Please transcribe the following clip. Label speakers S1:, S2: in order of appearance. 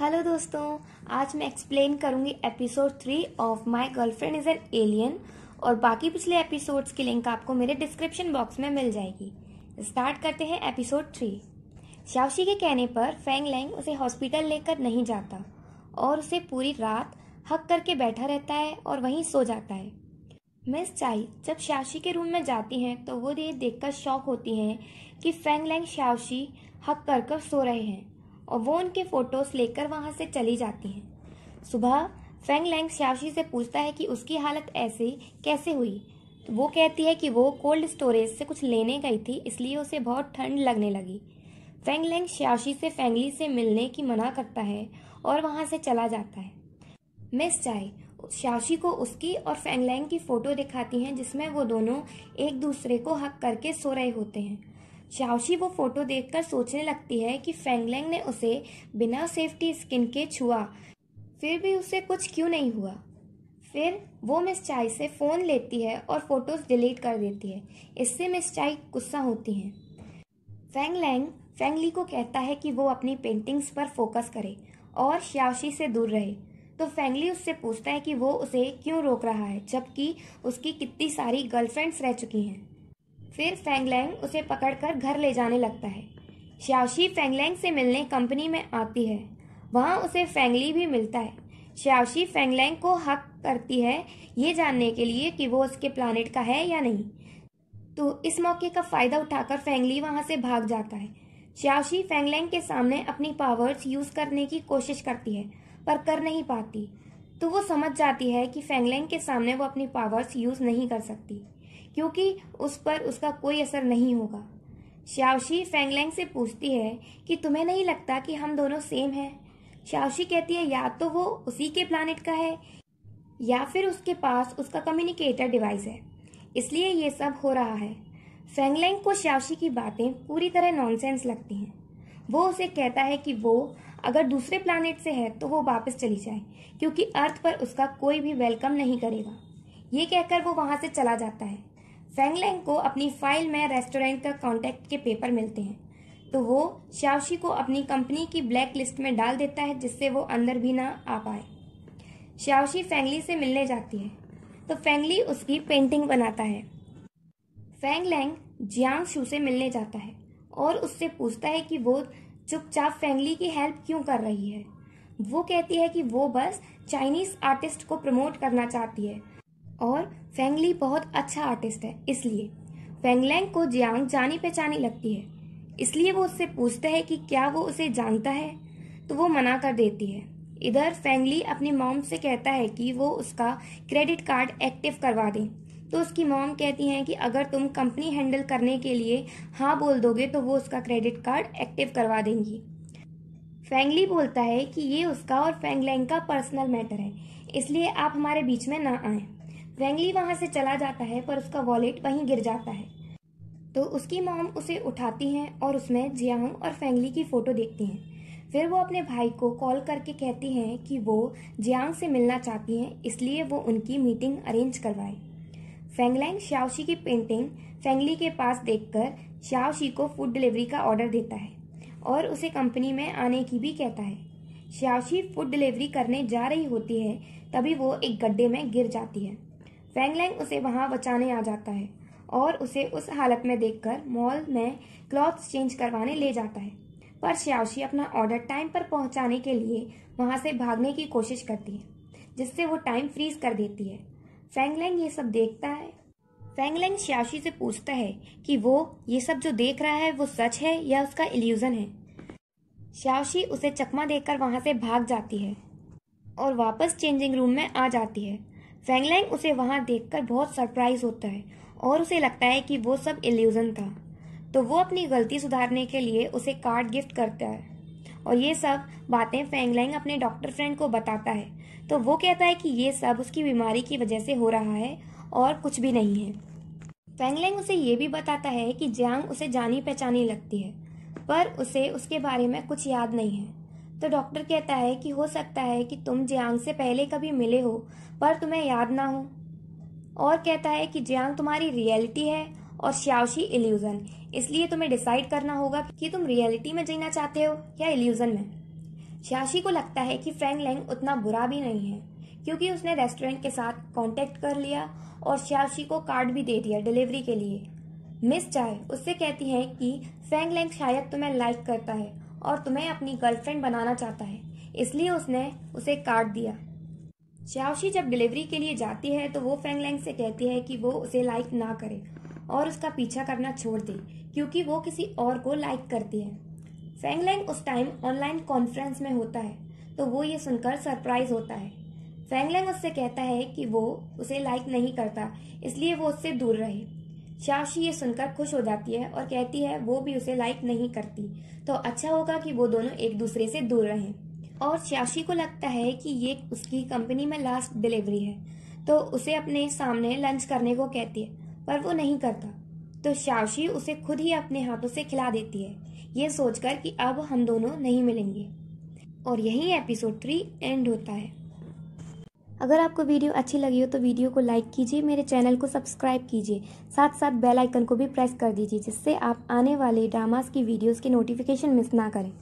S1: hello दोस्तों आज मैं एक्सप्लेन करूंगी episode three of my girlfriend is an alien और बाकी पिछले एपिसोड्स की लिंक आपको मेरे डिस्क्रिप्शन बॉक्स में मिल जाएगी स्टार्ट करते हैं एपिसोड थ्री श्यावशी के कहने पर फेंग लैंग उसे हॉस्पिटल लेकर नहीं जाता और उसे पूरी रात हक करके बैठा रहता है और वहीं सो जाता है मिस चाई जब श्यावशी के रूम में जाती हैं तो वो ये देखकर शौक होती हैं कि फेंग लैंग श्यावशी हक कर कर सो रहे हैं और वो उनके फोटोज लेकर वहां से चली जाती हैं सुबह फेंग लैंग श्यावशी से पूछता है कि उसकी हालत ऐसे कैसे हुई तो वो कहती है कि वो कोल्ड स्टोरेज से कुछ लेने गई थी इसलिए उसे बहुत ठंड लगने लगी फेंग लैंग श्यावशी से फेंगली से मिलने की मना करता है और वहाँ से चला जाता है मिस चाय श्यावशी को उसकी और फेंगलैंग की फ़ोटो दिखाती हैं जिसमें वो दोनों एक दूसरे को हक करके सो रहे होते हैं शाओशी वो फोटो देखकर सोचने लगती है कि फेंगलैंग ने उसे बिना सेफ्टी स्किन के छुआ फिर भी उसे कुछ क्यों नहीं हुआ फिर वो मिस चाई से फ़ोन लेती है और फ़ोटोज़ डिलीट कर देती है इससे मिस चाई गुस्सा होती हैं फेंगलैंग फेंगली को कहता है कि वो अपनी पेंटिंग्स पर फोकस करे और श्यावशी से दूर रहे तो फेंगली उससे पूछता है कि वो उसे क्यों रोक रहा है जबकि उसकी कितनी सारी गर्लफ्रेंड्स रह चुकी हैं फिर फेंगलैंग उसे पकड़कर घर ले जाने लगता है श्याशी फेंगलैंग से मिलने कंपनी में आती है वहाँ उसे फेंगली भी मिलता है श्याशी फेंगलैंग को हक करती है ये जानने के लिए कि वो उसके प्लानट का है या नहीं तो इस मौके का फ़ायदा उठाकर फेंगली वहाँ से भाग जाता है श्याशी फेंगलैंग के सामने अपनी पावर्स यूज़ करने की कोशिश करती है पर कर नहीं पाती तो वो समझ जाती है कि फेंगलैंग के सामने वो अपनी पावर्स यूज़ नहीं कर सकती क्योंकि उस पर उसका कोई असर नहीं होगा श्यावशी फेंगलैंग से पूछती है कि तुम्हें नहीं लगता कि हम दोनों सेम हैं श्यावशी कहती है या तो वो उसी के प्लानिट का है या फिर उसके पास उसका कम्युनिकेटर डिवाइस है इसलिए ये सब हो रहा है फेंगलैंग को श्यावशी की बातें पूरी तरह नॉनसेंस लगती हैं वो उसे कहता है कि वो अगर दूसरे प्लानट से है तो वो वापस चली जाए क्योंकि अर्थ पर उसका कोई भी वेलकम नहीं करेगा ये कहकर वो वहाँ से चला जाता है फेंगलैंग को अपनी फाइल में रेस्टोरेंट का कॉन्टैक्ट के पेपर मिलते हैं तो वो शावशी को अपनी कंपनी की ब्लैक लिस्ट में डाल देता है जिससे वो अंदर भी ना आ पाए शावशी फेंगली से मिलने जाती है तो फेंगली उसकी पेंटिंग बनाता है फेंगलैंग जियांग शू से मिलने जाता है और उससे पूछता है कि वो चुपचाप फेंगली की हेल्प क्यों कर रही है वो कहती है कि वो बस चाइनीज आर्टिस्ट को प्रमोट करना चाहती है और फेंगली बहुत अच्छा आर्टिस्ट है इसलिए फेंगलैंग को जियांग जानी पहचानी लगती है इसलिए वो उससे पूछता है कि क्या वो उसे जानता है तो वो मना कर देती है इधर फेंगली अपनी मॉम से कहता है कि वो उसका क्रेडिट कार्ड एक्टिव करवा दें तो उसकी मॉम कहती हैं कि अगर तुम कंपनी हैंडल करने के लिए हाँ बोल दोगे तो वो उसका क्रेडिट कार्ड एक्टिव करवा देंगी फेंगली बोलता है कि ये उसका और फेंगलैंग का पर्सनल मैटर है इसलिए आप हमारे बीच में ना आएं वेंगली वहां से चला जाता है पर उसका वॉलेट वहीं गिर जाता है तो उसकी मॉम उसे उठाती है और उसमें जियांग और फेंगली की फोटो देखती हैं फिर वो अपने भाई को कॉल करके कहती हैं कि वो जियांग से मिलना चाहती हैं इसलिए वो उनकी मीटिंग अरेंज करवाए फेंगलैंग श्यावशी की पेंटिंग फेंगली के पास देखकर श्यावशी को फूड डिलीवरी का ऑर्डर देता है और उसे कंपनी में आने की भी कहता है श्यावशी फूड डिलीवरी करने जा रही होती है तभी वो एक गड्ढे में गिर जाती है फेंगलैंग उसे वहां बचाने आ जाता है और उसे उस हालत में देखकर मॉल में क्लॉथ्स चेंज करवाने ले जाता है पर श्यावशी अपना ऑर्डर टाइम पर पहुंचाने के लिए वहां से भागने की कोशिश करती है जिससे वो टाइम फ्रीज कर देती है फेंगलैंग ये सब देखता है फेंगलैंग श्यावशी से पूछता है कि वो ये सब जो देख रहा है वो सच है या उसका इल्यूजन है श्यावशी उसे चकमा देकर वहां से भाग जाती है और वापस चेंजिंग रूम में आ जाती है फेंगलैंग उसे वहां देखकर बहुत सरप्राइज होता है और उसे लगता है कि वो सब इल्यूजन था तो वो अपनी गलती सुधारने के लिए उसे कार्ड गिफ्ट करता है और ये सब बातें फेंगलैंग अपने डॉक्टर फ्रेंड को बताता है तो वो कहता है कि ये सब उसकी बीमारी की वजह से हो रहा है और कुछ भी नहीं है फेंगलैंग उसे ये भी बताता है कि जियांग उसे जानी पहचानी लगती है पर उसे उसके बारे में कुछ याद नहीं है तो डॉक्टर कहता है कि हो सकता है कि तुम जियांग से पहले कभी मिले हो पर तुम्हें याद ना हो और कहता है कि जियांग तुम्हारी रियलिटी है और श्यावशी इल्यूजन इसलिए तुम्हें डिसाइड करना होगा कि तुम रियलिटी में जीना चाहते हो या इल्यूजन में श्यावशी को लगता है कि फ्रेंक लैंग उतना बुरा भी नहीं है क्योंकि उसने रेस्टोरेंट के साथ कॉन्टेक्ट कर लिया और श्यावशी को कार्ड भी दे दिया डिलीवरी के लिए मिस चाय उससे कहती है कि फ्रेंक लैंग शायद तुम्हें लाइक करता है और तुम्हें अपनी गर्लफ्रेंड बनाना चाहता है इसलिए उसने उसे काट दिया श्यावशी जब डिलीवरी के लिए जाती है तो वो फेंगलैंग से कहती है कि वो उसे लाइक ना करे और उसका पीछा करना छोड़ दे क्योंकि वो किसी और को लाइक करती है फेंगलैंग उस टाइम ऑनलाइन कॉन्फ्रेंस में होता है तो वो ये सुनकर सरप्राइज होता है फेंगलैंग उससे कहता है कि वो उसे लाइक नहीं करता इसलिए वो उससे दूर रहे शाशी ये सुनकर खुश हो जाती है और कहती है वो भी उसे लाइक नहीं करती तो अच्छा होगा कि वो दोनों एक दूसरे से दूर रहें और शाशी को लगता है कि ये उसकी कंपनी में लास्ट डिलीवरी है तो उसे अपने सामने लंच करने को कहती है पर वो नहीं करता तो शाशी उसे खुद ही अपने हाथों से खिला देती है ये सोचकर कि अब हम दोनों नहीं मिलेंगे और यही एपिसोड थ्री एंड होता है अगर आपको वीडियो अच्छी लगी हो तो वीडियो को लाइक कीजिए मेरे चैनल को सब्सक्राइब कीजिए साथ साथ बेल आइकन को भी प्रेस कर दीजिए जिससे आप आने वाले ड्रामास की वीडियोस की नोटिफिकेशन मिस ना करें